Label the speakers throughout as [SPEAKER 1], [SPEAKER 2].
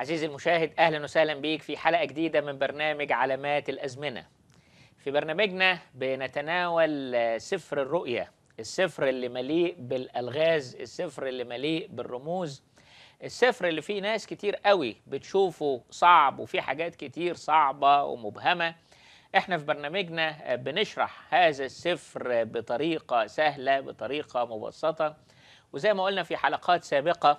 [SPEAKER 1] عزيزي المشاهد أهلا وسهلا بيك في حلقة جديدة من برنامج علامات الأزمنة في برنامجنا بنتناول سفر الرؤية السفر اللي مليء بالألغاز السفر اللي مليء بالرموز السفر اللي فيه ناس كتير قوي بتشوفه صعب وفي حاجات كتير صعبة ومبهمة احنا في برنامجنا بنشرح هذا السفر بطريقة سهلة بطريقة مبسطة وزي ما قلنا في حلقات سابقة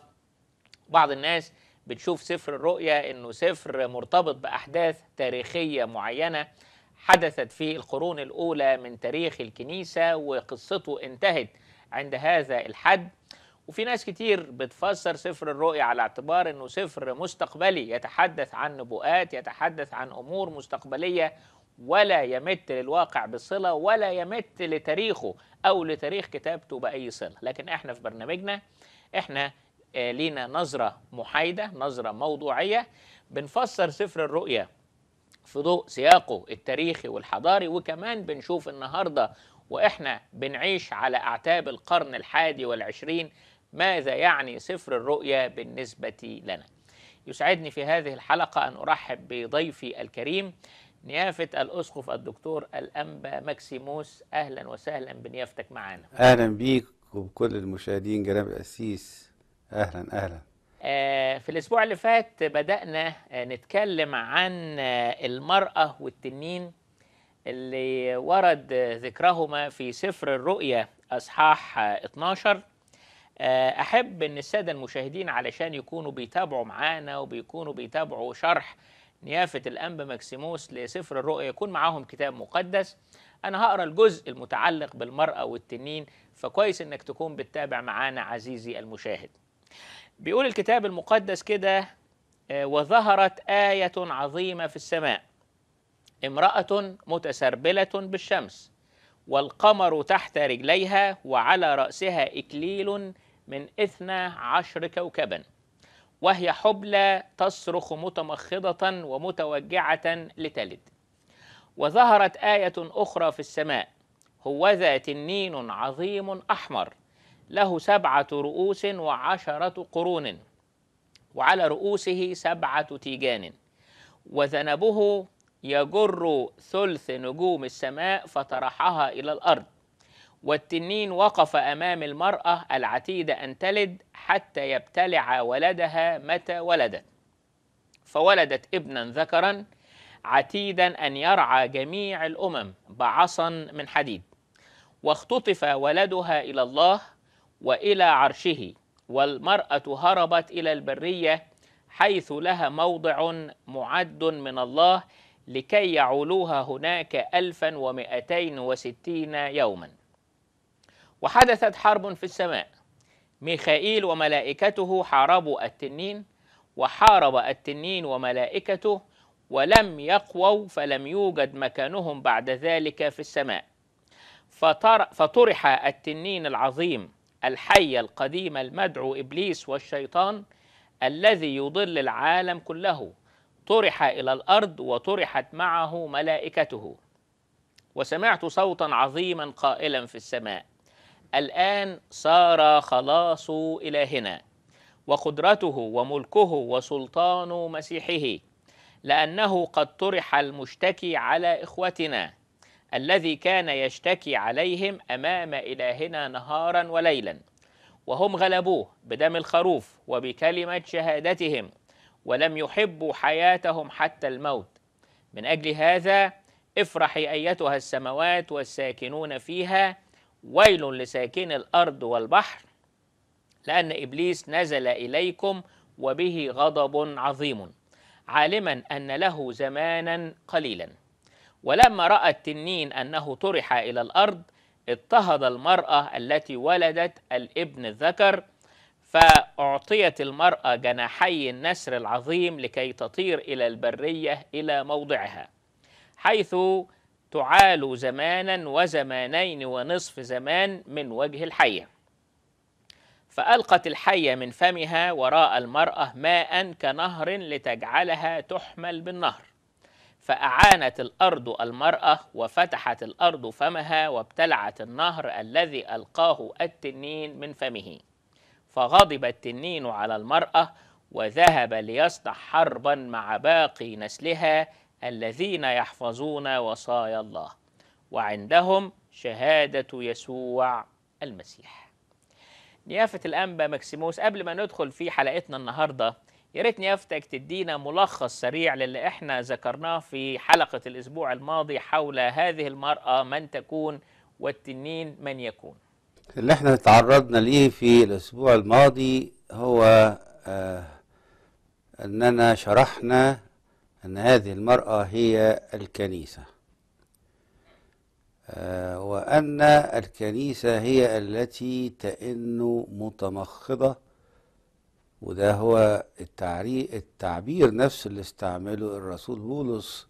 [SPEAKER 1] بعض الناس بتشوف سفر الرؤيا انه سفر مرتبط باحداث تاريخيه معينه حدثت في القرون الاولى من تاريخ الكنيسه وقصته انتهت عند هذا الحد وفي ناس كتير بتفسر سفر الرؤيا على اعتبار انه سفر مستقبلي يتحدث عن نبوءات يتحدث عن امور مستقبليه ولا يمت للواقع بصله ولا يمت لتاريخه او لتاريخ كتابته باي صله لكن احنا في برنامجنا احنا آه، لينا نظرة محايدة نظرة موضوعية بنفسر سفر الرؤية في ضوء سياقه التاريخي والحضاري وكمان بنشوف النهاردة وإحنا بنعيش على أعتاب القرن الحادي والعشرين ماذا يعني سفر الرؤية بالنسبة لنا يسعدني في هذه الحلقة أن أرحب بضيفي الكريم نيافة الأسقف الدكتور الأنبا ماكسيموس أهلا وسهلا بنيافتك معنا
[SPEAKER 2] أهلا بيك وكل المشاهدين جناب الأسيس اهلا اهلا
[SPEAKER 1] آه، في الاسبوع اللي فات بدانا آه، نتكلم عن آه، المراه والتنين اللي ورد ذكرهما في سفر الرؤيا اصحاح 12 احب ان الساده المشاهدين علشان يكونوا بيتابعوا معانا وبيكونوا بيتابعوا شرح نيافه الانبا ماكسيموس لسفر الرؤيا يكون معاهم كتاب مقدس انا هقرا الجزء المتعلق بالمراه والتنين فكويس انك تكون بتتابع معانا عزيزي المشاهد بيقول الكتاب المقدس كده آه، وظهرت آية عظيمة في السماء امرأة متسربلة بالشمس والقمر تحت رجليها وعلى رأسها إكليل من اثنى عشر كوكبا وهي حبلى تصرخ متمخضة ومتوجعة لتلد وظهرت آية أخرى في السماء هوذا تنين عظيم أحمر له سبعة رؤوس وعشرة قرون وعلى رؤوسه سبعة تيجان وذنبه يجر ثلث نجوم السماء فطرحها إلى الأرض والتنين وقف أمام المرأة العتيدة أن تلد حتى يبتلع ولدها متى ولدت فولدت ابنا ذكرا عتيدا أن يرعى جميع الأمم بعصا من حديد واختطف ولدها إلى الله والى عرشه والمراه هربت الى البريه حيث لها موضع معد من الله لكي يعولوها هناك 1260 يوما وحدثت حرب في السماء ميخائيل وملائكته حاربوا التنين وحارب التنين وملائكته ولم يقووا فلم يوجد مكانهم بعد ذلك في السماء فطرح التنين العظيم الحية القديمة المدعو إبليس والشيطان الذي يضل العالم كله طرح إلى الأرض وطرحت معه ملائكته وسمعت صوتا عظيما قائلا في السماء الآن صار خلاص إلهنا وقدرته وملكه وسلطان مسيحه لأنه قد طرح المشتكي على إخوتنا الذي كان يشتكي عليهم امام الهنا نهارا وليلا وهم غلبوه بدم الخروف وبكلمه شهادتهم ولم يحبوا حياتهم حتى الموت من اجل هذا افرحي ايتها السماوات والساكنون فيها ويل لساكن الارض والبحر لان ابليس نزل اليكم وبه غضب عظيم عالما ان له زمانا قليلا ولما رأى التنين أنه طرح إلى الأرض اضطهد المرأة التي ولدت الابن الذكر فأعطيت المرأة جناحي النسر العظيم لكي تطير إلى البرية إلى موضعها حيث تعال زمانا وزمانين ونصف زمان من وجه الحية فألقت الحية من فمها وراء المرأة ماء كنهر لتجعلها تحمل بالنهر فأعانت الأرض المرأة وفتحت الأرض فمها وابتلعت النهر الذي ألقاه التنين من فمه فغضب التنين على المرأة وذهب ليصنع حربا مع باقي نسلها الذين يحفظون وصايا الله وعندهم شهادة يسوع المسيح نيافة الأنبا مكسيموس قبل ما ندخل في حلقتنا النهاردة يا ريتني نيافتك تدينا ملخص سريع للي احنا ذكرناه في حلقه الاسبوع الماضي حول هذه المراه من تكون والتنين من يكون.
[SPEAKER 2] اللي احنا تعرضنا ليه في الاسبوع الماضي هو آه اننا شرحنا ان هذه المراه هي الكنيسه. آه وان الكنيسه هي التي تئن متمخضه وده هو التعبير نفسه اللي استعمله الرسول بولس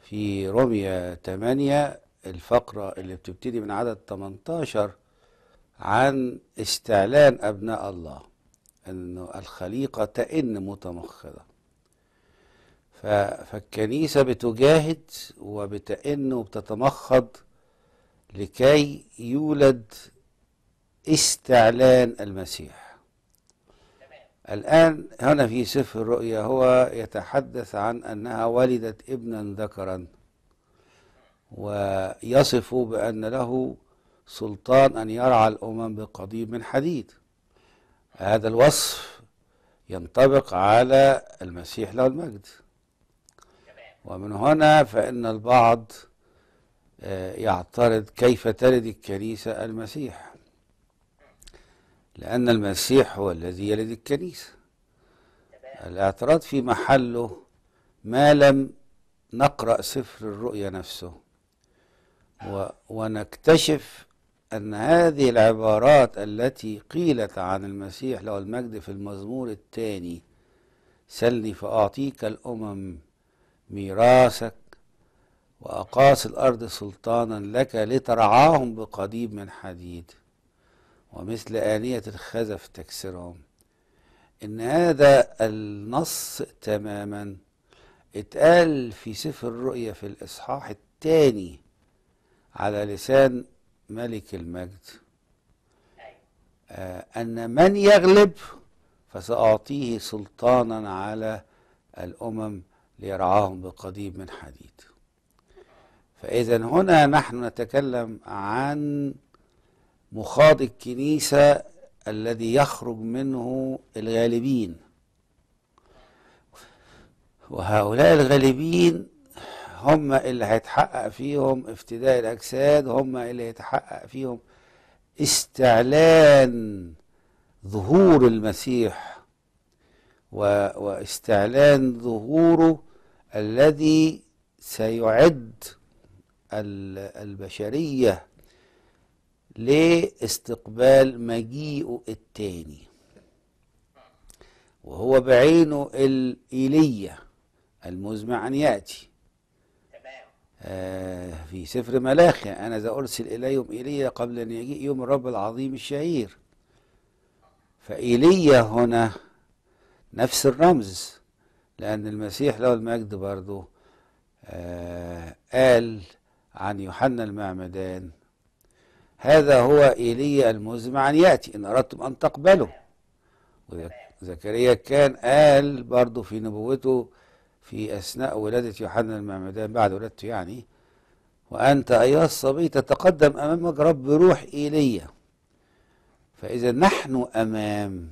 [SPEAKER 2] في رومية 8 الفقرة اللي بتبتدي من عدد 18 عن استعلان أبناء الله أن الخليقة تئن متمخضة فالكنيسة بتجاهد وبتئن وبتتمخض لكي يولد استعلان المسيح الآن هنا في سفر الرؤيا هو يتحدث عن أنها ولدت ابنا ذكرا ويصف بأن له سلطان أن يرعى الأمم بقضيب من حديد هذا الوصف ينطبق على المسيح له المجد ومن هنا فإن البعض آه، يعترض كيف تلد الكنيسة المسيح لأن المسيح هو الذي يلد الكنيسة الاعتراض في محله ما لم نقرأ سفر الرؤيا نفسه و ونكتشف أن هذه العبارات التي قيلت عن المسيح له المجد في المزمور الثاني سلني فأعطيك الأمم ميراثك وأقاس الأرض سلطانا لك لترعاهم بقضيب من حديد ومثل آنية الخزف تكسرهم إن هذا النص تماما اتقال في سفر الرؤيا في الإصحاح الثاني على لسان ملك المجد آه أن من يغلب فسأعطيه سلطانا على الأمم ليرعاهم بقضيب من حديد فإذا هنا نحن نتكلم عن مخاض الكنيسة الذي يخرج منه الغالبين وهؤلاء الغالبين هم اللي هيتحقق فيهم افتداء الأجساد هم اللي هيتحقق فيهم استعلان ظهور المسيح و... واستعلان ظهوره الذي سيعد البشرية لاستقبال مجيئه التاني وهو بعينه الإيلية المزمع أن يأتي آه في سفر ملاخي أنا ذا أرسل إليهم إيليا قبل أن يجيء يوم الرب العظيم الشهير فإيليا هنا نفس الرمز لأن المسيح له المجد برضه آه قال عن يوحنا المعمدان هذا هو ايليا المزمع ان ياتي ان اردتم ان تقبله وزكريا كان قال برضه في نبوته في اثناء ولاده يوحنا المعمدان بعد ولادته يعني وانت ايها الصبي تتقدم امامك رب روح ايليا فاذا نحن امام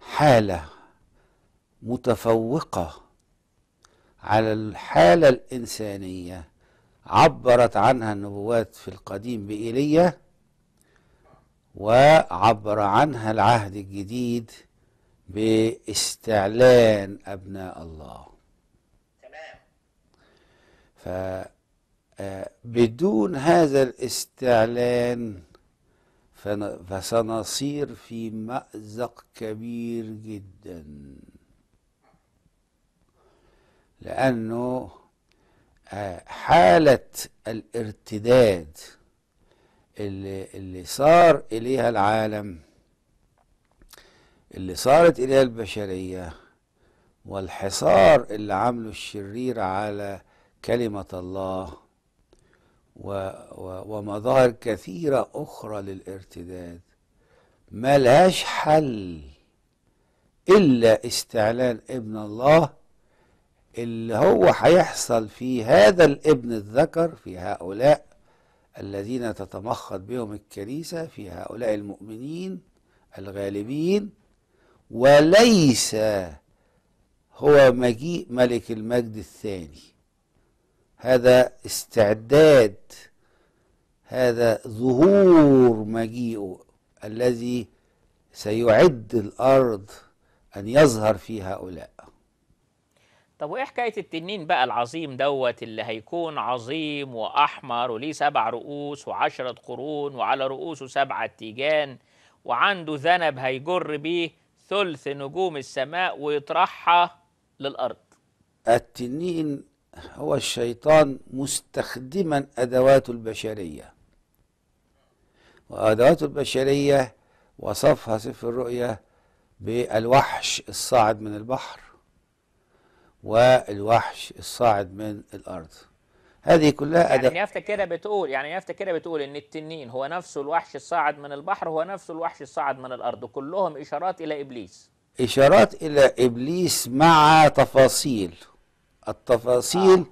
[SPEAKER 2] حاله متفوقه على الحاله الانسانيه عبرت عنها النبوات في القديم بإيليا وعبر عنها العهد الجديد باستعلان أبناء الله تمام فبدون آه، هذا الاستعلان فسنصير في مأزق كبير جدا لأنه حالة الارتداد اللي, اللي صار إليها العالم اللي صارت إليها البشرية والحصار اللي عمله الشرير على كلمة الله و و ومظاهر كثيرة أخرى للارتداد ملهاش حل إلا استعلان ابن الله اللي هو هيحصل في هذا الابن الذكر في هؤلاء الذين تتمخض بهم الكنيسة في هؤلاء المؤمنين الغالبين وليس هو مجيء ملك المجد الثاني هذا استعداد هذا ظهور مجيئه الذي سيعد الأرض أن يظهر في هؤلاء
[SPEAKER 1] طب وايه حكايه التنين بقى العظيم دوت اللي هيكون عظيم واحمر وليه سبع رؤوس وعشره قرون وعلى رؤوسه سبعه تيجان وعنده ذنب هيجر بيه ثلث نجوم السماء ويطرحها للارض
[SPEAKER 2] التنين هو الشيطان مستخدما ادواته البشريه وادواته البشريه وصفها سفر الرؤيا بالوحش الصاعد من البحر والوحش الصاعد من الارض هذه كلها أدب. يعني
[SPEAKER 1] يافته كده بتقول يعني يافته كده بتقول ان التنين هو نفسه الوحش الصاعد من البحر هو نفسه الوحش الصاعد من الارض كلهم اشارات الى ابليس
[SPEAKER 2] اشارات الى ابليس مع تفاصيل التفاصيل آه.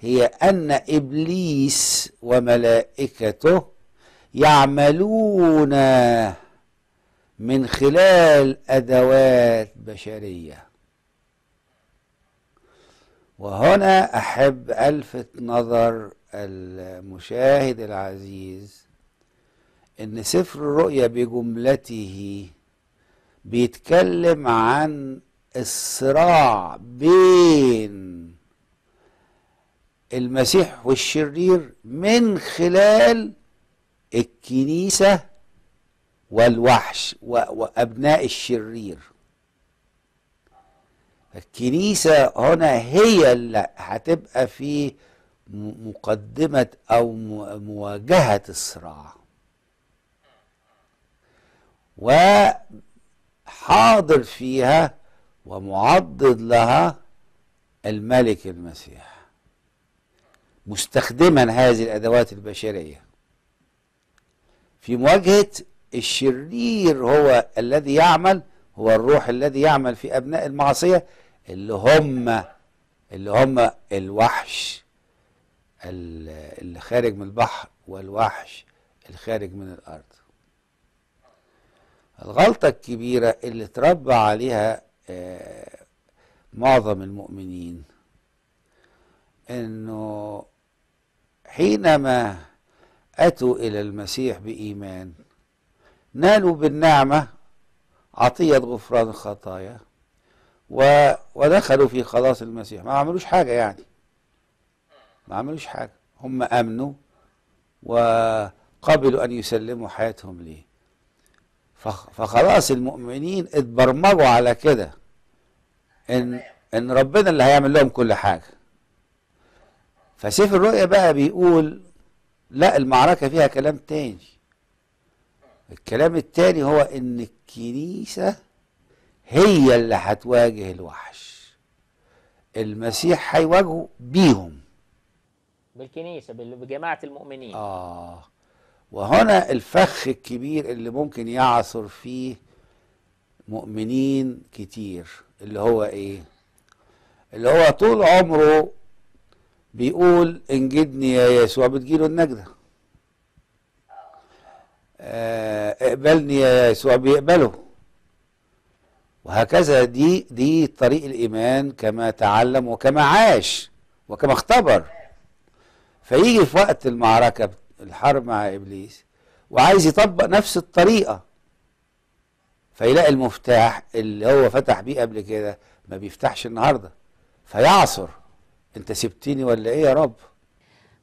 [SPEAKER 2] هي ان ابليس وملائكته يعملون من خلال ادوات بشريه وهنا أحب ألفت نظر المشاهد العزيز إن سفر الرؤيا بجملته بيتكلم عن الصراع بين المسيح والشرير من خلال الكنيسة والوحش وأبناء الشرير الكنيسة هنا هي اللي هتبقى في مقدمة أو مواجهة الصراع وحاضر فيها ومعضد لها الملك المسيح مستخدما هذه الأدوات البشرية في مواجهة الشرير هو الذي يعمل هو الروح الذي يعمل في أبناء المعصية اللي هم اللي هم الوحش اللي خارج من البحر والوحش الخارج من الارض الغلطه الكبيره اللي تربى عليها آه، معظم المؤمنين انه حينما اتوا الى المسيح بايمان نالوا بالنعمه عطيه غفران الخطايا و... ودخلوا في خلاص المسيح ما عملوش حاجة يعني ما عملوش حاجة هم أمنوا وقبلوا أن يسلموا حياتهم ليه فخلاص المؤمنين اتبرمجوا على كده إن إن ربنا اللي هيعمل لهم كل حاجة فسيف الرؤيا بقى بيقول لا المعركة فيها كلام تاني الكلام التاني هو إن الكنيسة هي اللي هتواجه الوحش المسيح هيواجهه بيهم بالكنيسة
[SPEAKER 1] بجماعة المؤمنين آه
[SPEAKER 2] وهنا الفخ الكبير اللي ممكن يعثر فيه مؤمنين كتير اللي هو ايه اللي هو طول عمره بيقول انجدني يا يسوع بتجيله النجدة آه اقبلني يا يسوع بيقبله وهكذا دي دي طريق الإيمان كما تعلم وكما عاش وكما اختبر فيجي في وقت المعركة الحرب مع إبليس وعايز يطبق نفس الطريقة فيلاقي المفتاح اللي هو فتح بيه قبل كده ما بيفتحش النهارده فيعصر انت سبتني ولا ايه يا رب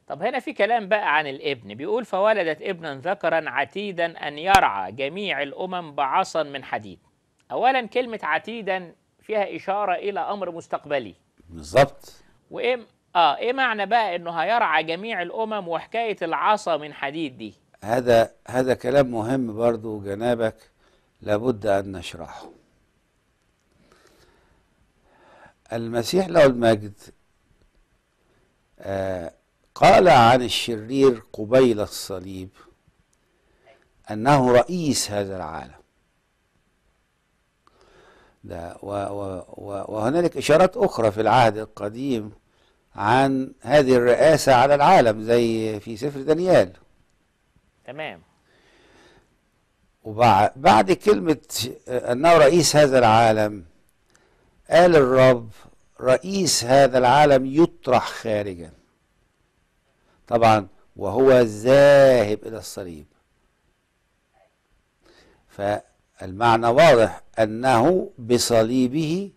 [SPEAKER 1] طب هنا في كلام بقى عن الابن بيقول فولدت ابنا ذكرا عتيدا ان يرعى جميع الامم بعصا من حديد اولا كلمه عتيدا فيها اشاره الى امر مستقبلي
[SPEAKER 2] بالظبط
[SPEAKER 1] وايه اه ايه معنى بقى انه هيرعى جميع الامم وحكايه العصا من حديد دي
[SPEAKER 2] هذا هذا كلام مهم برضو جنابك لابد ان نشرحه المسيح له المجد آه قال عن الشرير قبيل الصليب انه رئيس هذا العالم ده و و و وهنالك إشارات أخرى في العهد القديم عن هذه الرئاسة على العالم زي في سفر دانيال تمام وبعد كلمة أنه رئيس هذا العالم قال الرب رئيس هذا العالم يطرح خارجا طبعا وهو ذاهب إلى الصليب ف المعنى واضح أنه بصليبه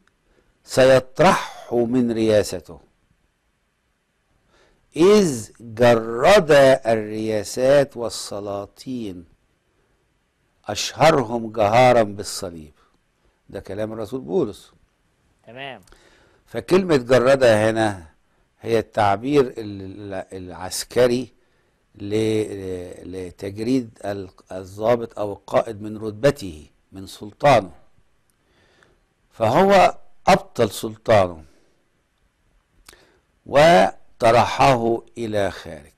[SPEAKER 2] سيطرحه من رياسته إذ جرد الرياسات والسلاطين أشهرهم جهارا بالصليب ده كلام الرسول بولس تمام فكلمة جردة هنا هي التعبير العسكري لتجريد الضابط أو القائد من رتبته من سلطانه فهو أبطل سلطانه وطرحه إلى خارج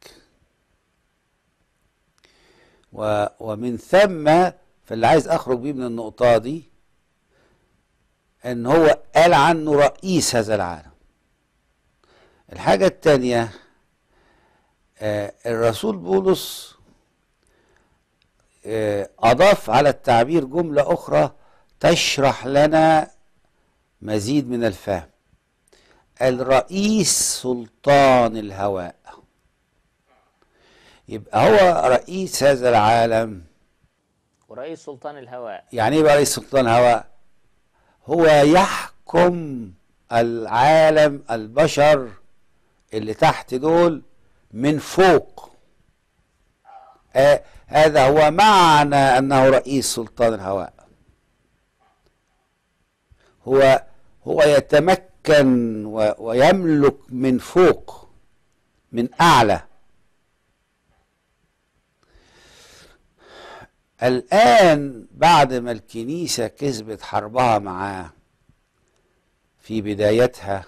[SPEAKER 2] ومن ثم فاللي عايز أخرج بيه من النقطة دي أن هو قال عنه رئيس هذا العالم الحاجة الثانية آه، الرسول بولس آه، أضاف على التعبير جملة أخرى تشرح لنا مزيد من الفهم الرئيس سلطان الهواء يبقى هو رئيس هذا العالم
[SPEAKER 1] ورئيس سلطان الهواء
[SPEAKER 2] يعني ايه بقى رئيس سلطان الهواء هو يحكم العالم البشر اللي تحت دول من فوق آه هذا هو معنى أنه رئيس سلطان الهواء هو هو يتمكن ويملك من فوق من أعلى الآن بعد ما الكنيسة كسبت حربها معاه في بدايتها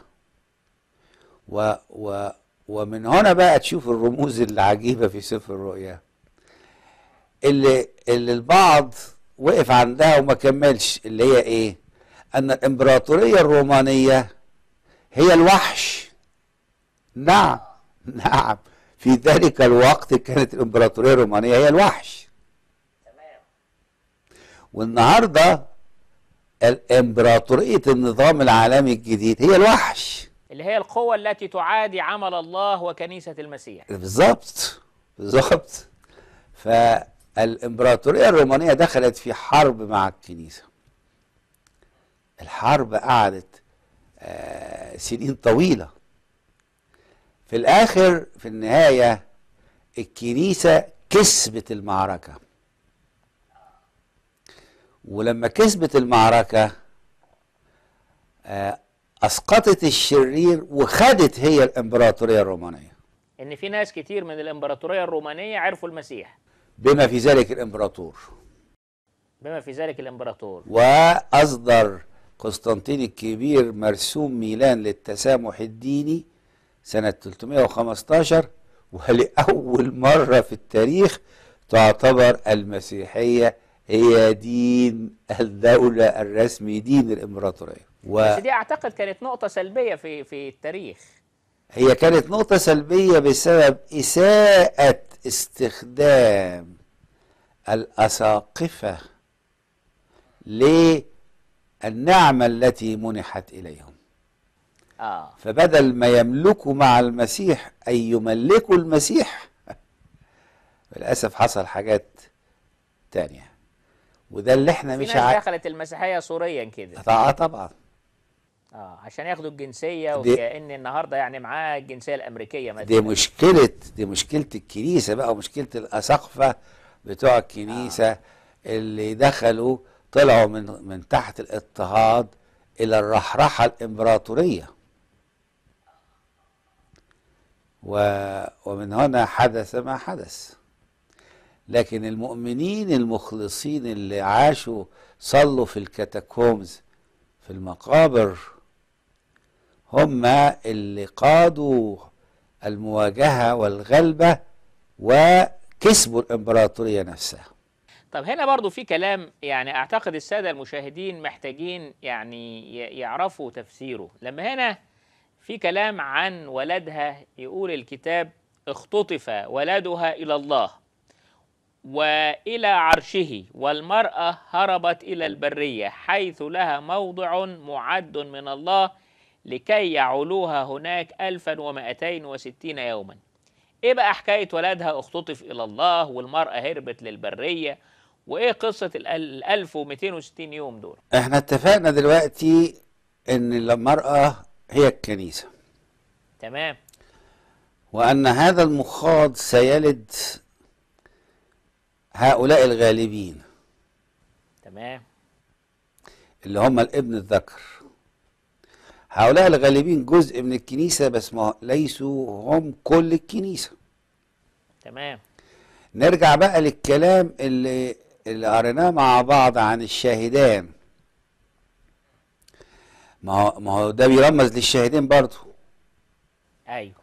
[SPEAKER 2] و و ومن هنا بقى تشوف الرموز العجيبة في سفر الرؤيا اللي اللي البعض وقف عندها وما كملش اللي هي ايه ان الامبراطوريه الرومانيه هي الوحش نعم نعم في ذلك الوقت كانت الامبراطوريه الرومانيه هي الوحش تمام والنهارده الامبراطوريه النظام العالمي الجديد هي الوحش
[SPEAKER 1] اللي هي القوه التي تعادي عمل الله وكنيسه المسيح
[SPEAKER 2] بالظبط بالظبط ف الامبراطوريه الرومانيه دخلت في حرب مع الكنيسه الحرب قعدت آه، سنين طويله في الاخر في النهايه الكنيسه كسبت المعركه ولما كسبت المعركه آه، اسقطت الشرير وخدت هي الامبراطوريه الرومانيه
[SPEAKER 1] ان في ناس كتير من الامبراطوريه الرومانيه عرفوا المسيح
[SPEAKER 2] بما في ذلك الإمبراطور
[SPEAKER 1] بما في ذلك الإمبراطور
[SPEAKER 2] وأصدر قسطنطين الكبير مرسوم ميلان للتسامح الديني سنة 315 ولأول مرة في التاريخ تعتبر المسيحية هي دين الدولة الرسمي دين الإمبراطورية و... بس
[SPEAKER 1] دي أعتقد كانت نقطة سلبية في في التاريخ
[SPEAKER 2] هي كانت نقطة سلبية بسبب إساءة استخدام الأساقفة للنعمة التي منحت إليهم آه. فبدل ما يملكوا مع المسيح أي يملكوا المسيح للأسف حصل حاجات تانية وده اللي احنا مش عارفين
[SPEAKER 1] دخلت المسيحية صوريا كده آه، طبعا اه عشان ياخدوا الجنسيه وكأن النهارده يعني معاه الجنسيه الامريكيه مثلا دي
[SPEAKER 2] مشكله دي مشكله الكنيسه بقى ومشكله الاساقفه بتوع الكنيسه آه. اللي دخلوا طلعوا من من تحت الاضطهاد الى الرحرحه الامبراطوريه و ومن هنا حدث ما حدث لكن المؤمنين المخلصين اللي عاشوا صلوا في الكاتاكومز في المقابر هم اللي قادوا المواجهة والغلبة وكسبوا الإمبراطورية نفسها
[SPEAKER 1] طب هنا برضو في كلام يعني أعتقد السادة المشاهدين محتاجين يعني يعرفوا تفسيره لما هنا في كلام عن ولدها يقول الكتاب اختطف ولدها إلى الله وإلى عرشه والمرأة هربت إلى البرية حيث لها موضع معد من الله لكي يعولوها هناك 1260 يوما ايه بقى حكاية ولدها اختطف الى الله والمرأة هربت للبرية وايه قصة ال 1260 يوم دول
[SPEAKER 2] احنا اتفقنا دلوقتي ان المرأة هي الكنيسة تمام وان هذا المخاض سيلد هؤلاء الغالبين تمام اللي هم الابن الذكر هؤلاء الغالبين جزء من الكنيسة بس ما ليسوا هم كل الكنيسة تمام نرجع بقى للكلام اللي اللي قريناه مع بعض عن الشاهدان ما هو ما هو ده بيرمز للشاهدين برضه ايوه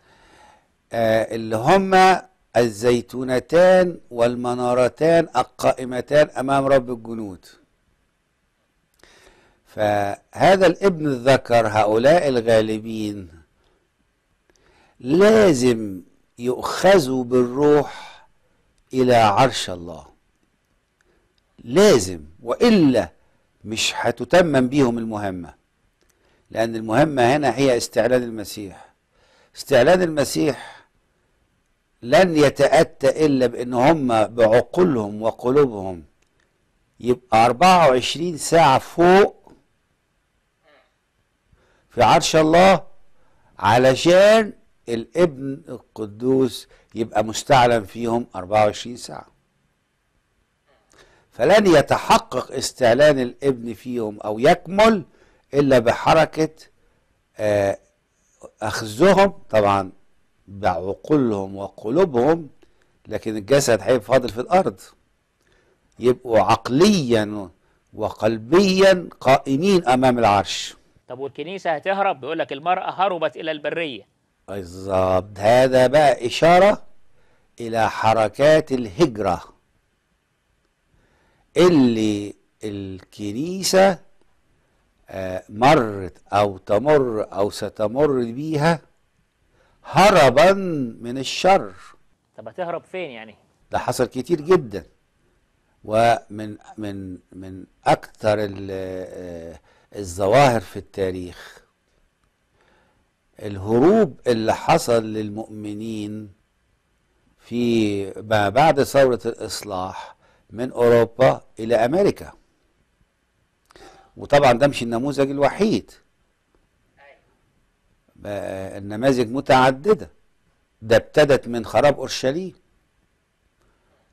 [SPEAKER 2] آه اللي هما الزيتونتان والمنارتان القائمتان امام رب الجنود فهذا الابن الذكر هؤلاء الغالبين لازم يؤخذوا بالروح إلى عرش الله لازم وإلا مش هتتمم بيهم المهمة لأن المهمة هنا هي استعلان المسيح استعلان المسيح لن يتأتى إلا بأن هم بعقولهم وقلوبهم يبقى 24 ساعة فوق في عرش الله علشان الابن القدوس يبقى مستعلن فيهم 24 ساعة فلن يتحقق استعلان الابن فيهم أو يكمل إلا بحركة آه، أخذهم طبعا بعقولهم وقلوبهم لكن الجسد هيبقى فاضل في الأرض يبقوا عقليا وقلبيا قائمين أمام العرش
[SPEAKER 1] طب والكنيسه هتهرب بيقول لك المراه هربت الى البريه
[SPEAKER 2] بالظبط هذا بقى اشاره الى حركات الهجره اللي الكنيسه آه، مرت او تمر او ستمر بيها هربا من الشر
[SPEAKER 1] طب هتهرب فين يعني
[SPEAKER 2] ده حصل كتير جدا ومن من من اكثر آه، الظواهر في التاريخ الهروب اللي حصل للمؤمنين في ما بعد ثورة الإصلاح من أوروبا إلى أمريكا وطبعا ده مش النموذج الوحيد آه، النماذج متعددة ده ابتدت من خراب أورشليم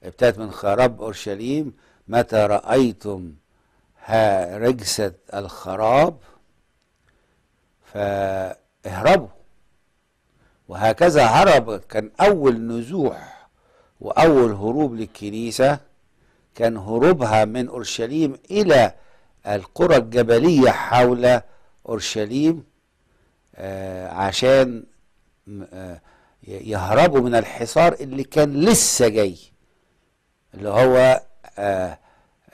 [SPEAKER 2] ابتدت من خراب أورشليم متى رأيتم ها رجسة الخراب فاهربوا وهكذا هرب كان أول نزوح وأول هروب للكنيسة كان هروبها من أورشليم إلى القرى الجبلية حول أورشليم آه، عشان آه، يهربوا من الحصار اللي كان لسه جاي اللي هو آه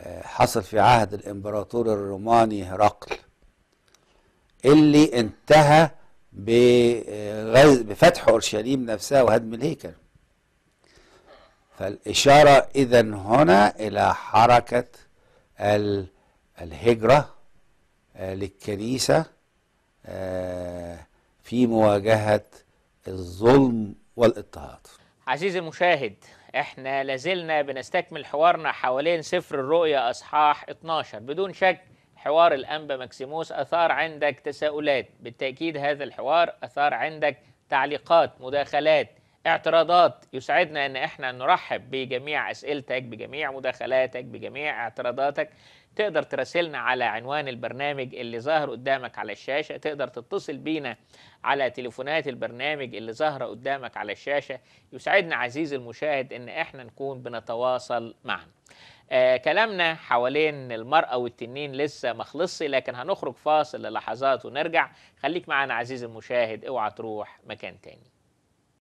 [SPEAKER 2] حصل في عهد الامبراطور الروماني هرقل اللي انتهى بفتح اورشليم نفسها وهدم الهيكل فالاشاره اذا هنا الى حركه الهجره آه، للكنيسه آه، في مواجهه الظلم والاضطهاد
[SPEAKER 1] عزيزي المشاهد احنا لازلنا بنستكمل حوارنا حوالين سفر الرؤيا اصحاح 12 بدون شك حوار الانبا ماكسيموس اثار عندك تساؤلات بالتاكيد هذا الحوار اثار عندك تعليقات مداخلات اعتراضات يسعدنا ان احنا نرحب بجميع اسئلتك بجميع مداخلاتك بجميع اعتراضاتك تقدر تراسلنا على عنوان البرنامج اللي ظاهر قدامك على الشاشة تقدر تتصل بينا على تليفونات البرنامج اللي ظاهرة قدامك على الشاشة يسعدنا عزيزي المشاهد ان احنا نكون بنتواصل معا آه كلامنا حوالين المرأة والتنين لسه مخلصش لكن هنخرج فاصل للحظات ونرجع خليك معنا عزيزي المشاهد اوعى تروح مكان تاني